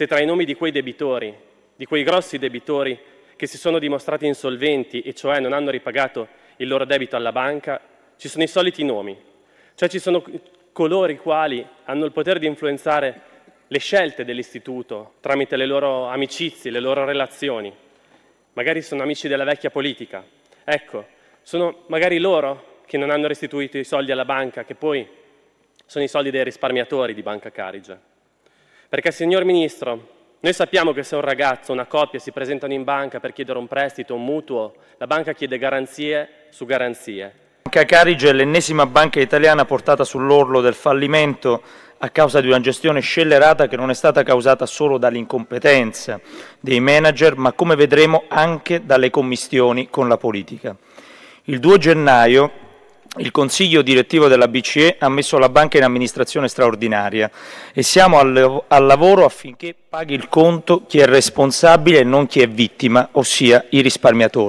se tra i nomi di quei debitori, di quei grossi debitori che si sono dimostrati insolventi e cioè non hanno ripagato il loro debito alla banca, ci sono i soliti nomi, cioè ci sono coloro i quali hanno il potere di influenzare le scelte dell'istituto tramite le loro amicizie, le loro relazioni. Magari sono amici della vecchia politica. Ecco, sono magari loro che non hanno restituito i soldi alla banca, che poi sono i soldi dei risparmiatori di Banca Carige. Perché, signor Ministro, noi sappiamo che se un ragazzo, o una coppia si presentano in banca per chiedere un prestito, un mutuo, la banca chiede garanzie su garanzie. Banca Carige è l'ennesima banca italiana portata sull'orlo del fallimento a causa di una gestione scellerata che non è stata causata solo dall'incompetenza dei manager, ma come vedremo anche dalle commissioni con la politica. Il 2 gennaio il Consiglio direttivo della BCE ha messo la banca in amministrazione straordinaria e siamo al, al, lavoro affinché paghi il conto chi è responsabile e non chi è vittima, ossia i risparmiatori.